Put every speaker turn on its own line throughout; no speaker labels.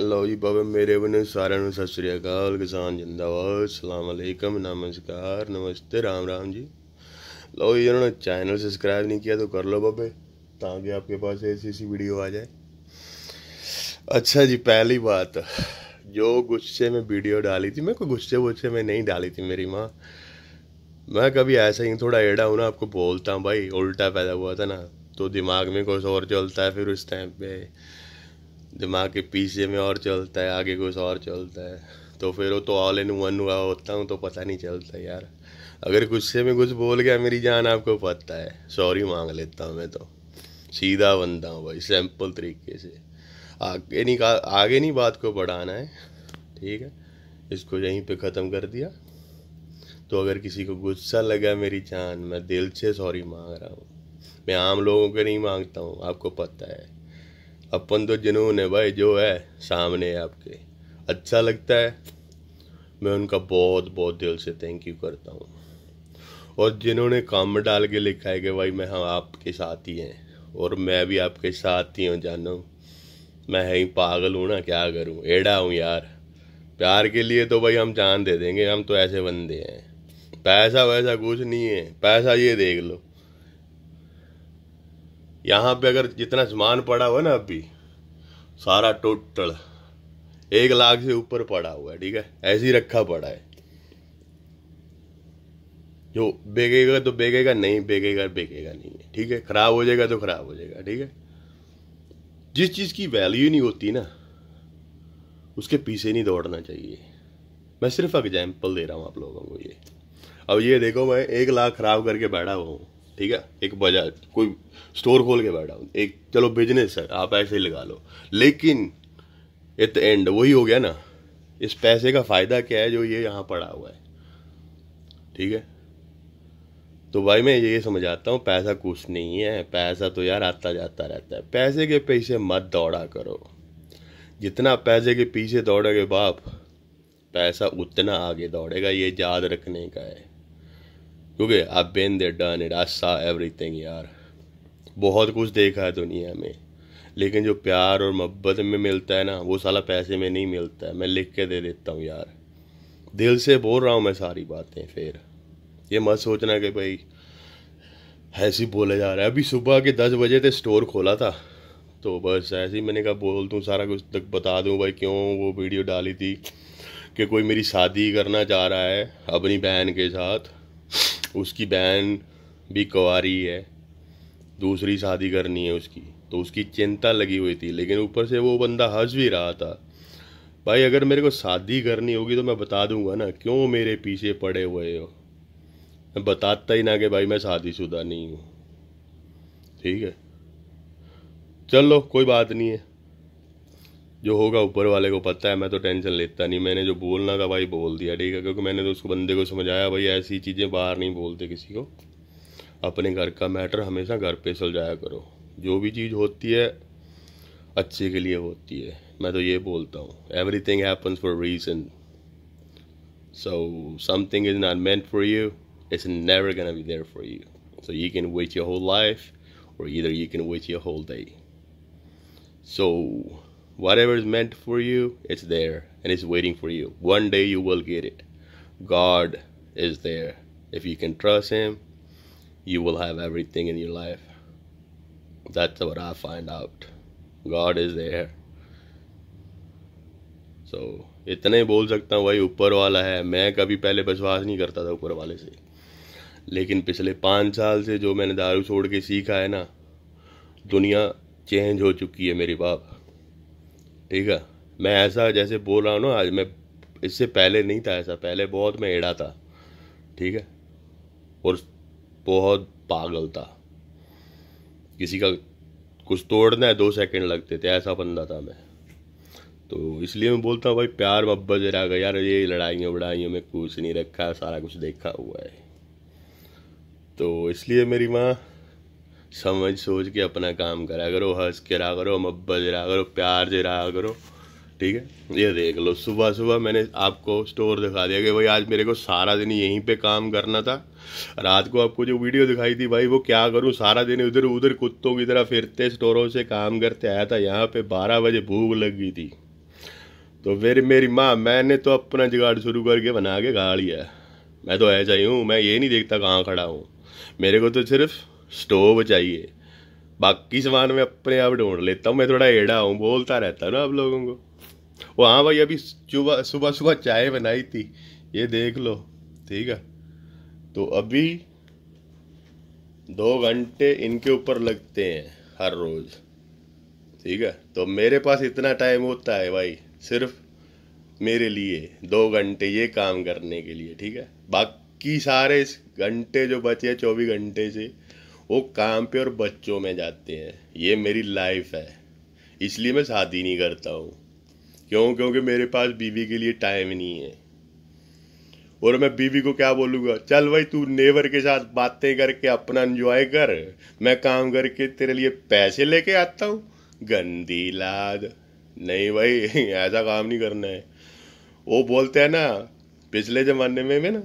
लो जी बाबा मेरे बने सारे सत ਸਤਿ ਸ੍ਰੀ ਅਕਾਲ ਕਿਸਾਨ ਜਿੰਦਾਬਾਦ ਸਲਾਮ राम राम जी लो जी उन्होंने चैनल सब्सक्राइब नहीं किया तो कर लो बाबे ताकि आपके पास ऐसी ऐसी वीडियो आ जाए अच्छा जी पहली बात जो गुस्से में वीडियो डाली थी मैं कोई गुस्से वुस्से में नहीं डाली थी मेरी माँ मैं कभी ऐसा ही थोड़ा एड़ा हूँ ना आपको बोलता हूँ भाई उल्टा पैदा हुआ था ना तो दिमाग में कुछ और चलता है फिर उस टाइम पे दिमाग के पीछे में और चलता है आगे कुछ और चलता है तो फिर वो तो ऑल इन वन हुआ होता हूँ तो पता नहीं चलता यार अगर गुस्से में कुछ बोल गया मेरी जान आपको पता है सॉरी मांग लेता हूँ मैं तो सीधा बनता हूँ भाई सिंपल तरीके से आगे नहीं आगे नहीं बात को बढ़ाना है ठीक है इसको यहीं पे ख़त्म कर दिया तो अगर किसी को गुस्सा लगा मेरी जान मैं दिल से सॉरी मांग रहा हूँ मैं आम लोगों के नहीं मांगता हूँ आपको पता है अपन तो जुनून है भाई जो है सामने है आपके अच्छा लगता है मैं उनका बहुत बहुत दिल से थैंक यू करता हूँ और जिन्होंने काम में डाल के लिखा है कि भाई मैं हम हाँ, आपके साथ ही हैं और मैं भी आपके साथ ही हूँ जानो मैं है ही पागल हूँ ना क्या करूँ एड़ा हूँ यार प्यार के लिए तो भाई हम जान दे देंगे हम तो ऐसे बंदे हैं पैसा वैसा कुछ नहीं है पैसा ये देख लो यहाँ पे अगर जितना सामान पड़ा हुआ है ना अभी सारा टोटल एक लाख से ऊपर पड़ा हुआ है ठीक है ऐसे ही रखा पड़ा है जो बेगेगा तो बेगेगा नहीं बेगेगा बेगेगा नहीं है ठीक है खराब हो जाएगा तो खराब हो जाएगा ठीक है जिस चीज़ की वैल्यू नहीं होती ना उसके पीछे नहीं दौड़ना चाहिए मैं सिर्फ एग्जाम्पल दे रहा हूँ आप लोगों को ये अब ये देखो मैं एक लाख खराब करके बैठा हुआ हूँ ठीक है एक बाजार कोई स्टोर खोल के बैठा एक चलो बिजनेस है आप ऐसे ही लगा लो लेकिन एट द एंड वही हो गया ना इस पैसे का फ़ायदा क्या है जो ये यहाँ पड़ा हुआ है ठीक है तो भाई मैं ये समझाता हूँ पैसा कुछ नहीं है पैसा तो यार आता जाता रहता है पैसे के पैसे मत दौड़ा करो जितना पैसे के पीछे दौड़ेगे बाप पैसा उतना आगे दौड़ेगा ये याद रखने का है क्योंकि आप been there done it I saw everything यार बहुत कुछ देखा है दुनिया में लेकिन जो प्यार और मोहब्बत में मिलता है ना वो साला पैसे में नहीं मिलता है मैं लिख के दे देता हूँ यार दिल से बोल रहा हूँ मैं सारी बातें फिर ये मत सोचना कि भाई ऐसे ही बोला जा रहा है अभी सुबह के दस बजे तक तो स्टोर खोला था तो बस ऐसे ही मैंने कहा बोल दूँ सारा कुछ तक बता दूँ भाई क्यों वो वीडियो डाली थी कि कोई मेरी शादी करना चाह रहा है अपनी बहन के साथ उसकी बहन भी कवारी है दूसरी शादी करनी है उसकी तो उसकी चिंता लगी हुई थी लेकिन ऊपर से वो बंदा हंस भी रहा था भाई अगर मेरे को शादी करनी होगी तो मैं बता दूंगा ना क्यों मेरे पीछे पड़े हुए हो मैं बताता ही ना कि भाई मैं शादीशुदा नहीं हूँ ठीक है चलो कोई बात नहीं है जो होगा ऊपर वाले को पता है मैं तो टेंशन लेता नहीं मैंने जो बोलना था भाई बोल दिया ठीक है क्योंकि मैंने तो उसको बंदे को समझाया भाई ऐसी चीज़ें बाहर नहीं बोलते किसी को अपने घर का मैटर हमेशा घर पे सुलझाया करो जो भी चीज़ होती है अच्छे के लिए होती है मैं तो ये बोलता हूँ एवरी थिंग happens for reason so something is not meant for you it's never gonna be there for you so you can watch your whole life और इधर you can watch your whole day so Whatever is meant for you, it's there and it's waiting for you. One day you will get it. God is there. If you can trust Him, you will have everything in your life. That's what I find out. God is there. so, इतने बोल सकता हूँ भाई ऊपर वाला है मैं कभी पहले विश्वास नहीं करता था ऊपर वाले से लेकिन पिछले पाँच साल से जो मैंने दारू छोड़ के सीखा है ना दुनिया चेंज हो चुकी है मेरे बाप ठीक है मैं ऐसा जैसे बोल रहा हूँ ना आज मैं इससे पहले नहीं था ऐसा पहले बहुत मैं एड़ा था ठीक है और बहुत पागल था किसी का कुछ तोड़ना है दो सेकंड लगते थे ऐसा बंदा था मैं तो इसलिए मैं बोलता हूँ भाई प्यार मोहब्बत रह गया यार ये लड़ाइयों वड़ाइयों में कुछ नहीं रखा सारा कुछ देखा हुआ है तो इसलिए मेरी माँ समझ सोच के अपना काम करा करो हंस के रहा करो मोहब्बत रहा करो प्यार से रहा करो ठीक है ये देख लो सुबह सुबह मैंने आपको स्टोर दिखा दिया कि भाई आज मेरे को सारा दिन यहीं पे काम करना था रात को आपको जो वीडियो दिखाई थी भाई वो क्या करूँ सारा दिन इधर उधर कुत्तों की तरह फिरते स्टोरों से काम करते आया था यहाँ पे बारह बजे भूख लग गई थी तो फिर मेरी माँ मैंने तो अपना जुगाड़ शुरू करके बना के खा लिया मैं तो ऐसा ही हूँ मैं ये नहीं देखता कहाँ खड़ा हूँ मेरे को तो सिर्फ़ स्टोव चाहिए बाकी सामान मैं अपने आप ढूंढ लेता हूँ मैं थोड़ा एड़ा हूँ बोलता रहता हूँ ना आप लोगों को वो हाँ भाई अभी सुबह सुबह सुबह चाय बनाई थी ये देख लो ठीक है तो अभी दो घंटे इनके ऊपर लगते हैं हर रोज़ ठीक है तो मेरे पास इतना टाइम होता है भाई सिर्फ मेरे लिए दो घंटे ये काम करने के लिए ठीक है बाकी सारे घंटे जो बचे चौबीस घंटे से वो काम पे और बच्चों में जाते हैं ये मेरी लाइफ है इसलिए मैं शादी नहीं करता हूँ क्यों क्योंकि मेरे पास बीवी के लिए टाइम नहीं है और मैं बीवी को क्या बोलूँगा चल भाई तू नेवर के साथ बातें करके अपना एंजॉय कर मैं काम करके तेरे लिए पैसे लेके आता हूँ गंदी लाद नहीं भाई ऐसा काम नहीं करना है वो बोलते हैं ना पिछले ज़माने में, में ना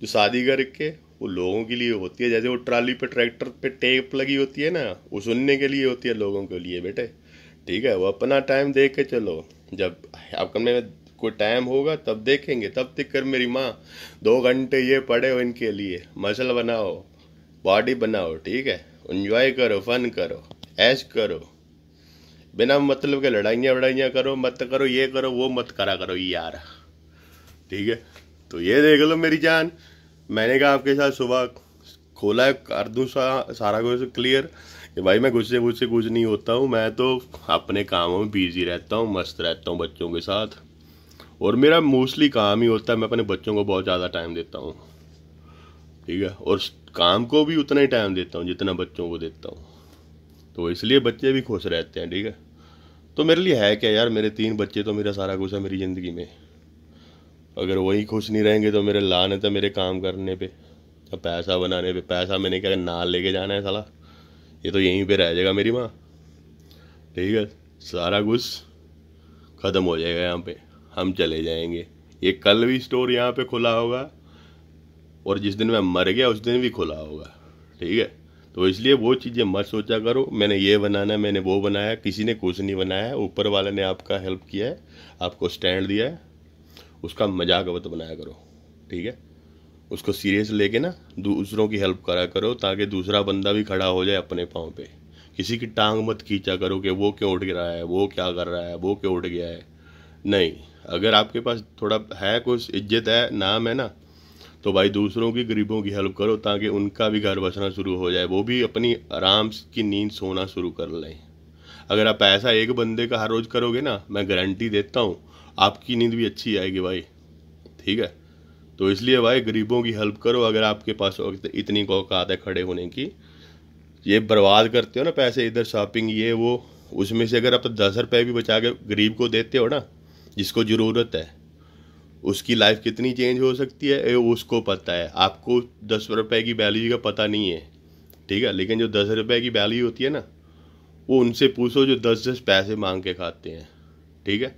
जो शादी करके वो लोगों के लिए होती है जैसे वो ट्राली पे ट्रैक्टर पे टेप लगी होती है ना वो सुनने के लिए होती है लोगों के लिए बेटे ठीक है वो अपना टाइम देख के चलो जब आपका में कोई टाइम होगा तब देखेंगे तब तक कर मेरी माँ दो घंटे ये पढ़े हो इनके लिए मसल बनाओ बॉडी बनाओ ठीक है इन्जॉय करो फन करो ऐश करो बिना मतलब के लड़ाइयाँ वड़ाइयाँ करो मत करो ये करो वो मत करा करो यार ठीक है तो ये देख लो मेरी जान मैंने कहा आपके साथ सुबह खोला है कर दूँ सा, सारा कुछ क्लियर कि भाई मैं गुस्से गुस्से कुछ नहीं होता हूँ मैं तो अपने कामों में बिजी रहता हूँ मस्त रहता हूँ बच्चों के साथ और मेरा मोस्टली काम ही होता है मैं अपने बच्चों को बहुत ज़्यादा टाइम देता हूँ ठीक है और काम को भी उतना ही टाइम देता हूँ जितना बच्चों को देता हूँ तो इसलिए बच्चे भी खुश रहते हैं ठीक है तो मेरे लिए है क्या यार मेरे तीन बच्चे तो मेरा सारा कुछ है मेरी ज़िंदगी में अगर वही खुश नहीं रहेंगे तो मेरे लाने है मेरे काम करने पे या तो पैसा बनाने पे पैसा मैंने क्या नाल लेके जाना है साला ये तो यहीं पे रह जाएगा मेरी माँ ठीक है सारा कुछ ख़त्म हो जाएगा यहाँ पे हम चले जाएंगे ये कल भी स्टोर यहाँ पे खुला होगा और जिस दिन मैं मर गया उस दिन भी खुला होगा ठीक है तो इसलिए वो चीज़ें मत सोचा करो मैंने ये बनाना मैंने वो बनाया किसी ने कुछ नहीं बनाया ऊपर वाले ने आपका हेल्प किया है आपको स्टैंड दिया है उसका मजाक वत बनाया करो ठीक है उसको सीरियस लेके ना दूसरों की हेल्प करा करो ताकि दूसरा बंदा भी खड़ा हो जाए अपने पाँव पे किसी की टांग मत खींचा करो कि वो क्यों उठ रहा है वो क्या कर रहा है वो क्यों उठ गया है नहीं अगर आपके पास थोड़ा है कुछ इज्जत है नाम है ना तो भाई दूसरों की गरीबों की हेल्प करो ताकि उनका भी घर बसना शुरू हो जाए वो भी अपनी आराम की नींद सोना शुरू कर लें अगर आप ऐसा एक बंदे का हर रोज़ करोगे ना मैं गारंटी देता हूँ आपकी नींद भी अच्छी आएगी भाई ठीक है तो इसलिए भाई गरीबों की हेल्प करो अगर आपके पास इतनी औकात है खड़े होने की ये बर्बाद करते हो ना पैसे इधर शॉपिंग ये वो उसमें से अगर आप तो दस रुपये भी बचा के गरीब को देते हो ना जिसको ज़रूरत है उसकी लाइफ कितनी चेंज हो सकती है ए, उसको पता है आपको दस रुपये की वैल्यू का पता नहीं है ठीक है लेकिन जो दस रुपये की वैल्यू होती है ना वो उनसे पूछो जो दस दस पैसे मांग के खाते हैं ठीक है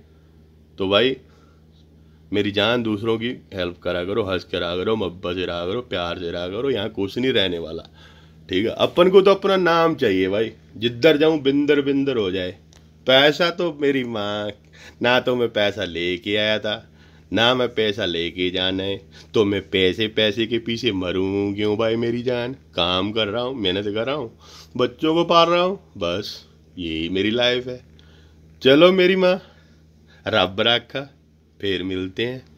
तो भाई मेरी जान दूसरों की हेल्प करा करो हंस करा करो मोहब्बत से रहा करो प्यार से रहा करो यहाँ कुछ नहीं रहने वाला ठीक है अपन को तो अपना नाम चाहिए भाई जिधर जाऊँ बिंदर बिंदर हो जाए पैसा तो मेरी माँ ना तो मैं पैसा लेके आया था ना मैं पैसा लेके जाना है तो मैं पैसे पैसे के पीछे मरूँ क्यों भाई मेरी जान काम कर रहा हूँ मेहनत कर रहा हूँ बच्चों को पाल रहा हूँ बस यही मेरी लाइफ है चलो मेरी माँ रब रख फिर मिलते हैं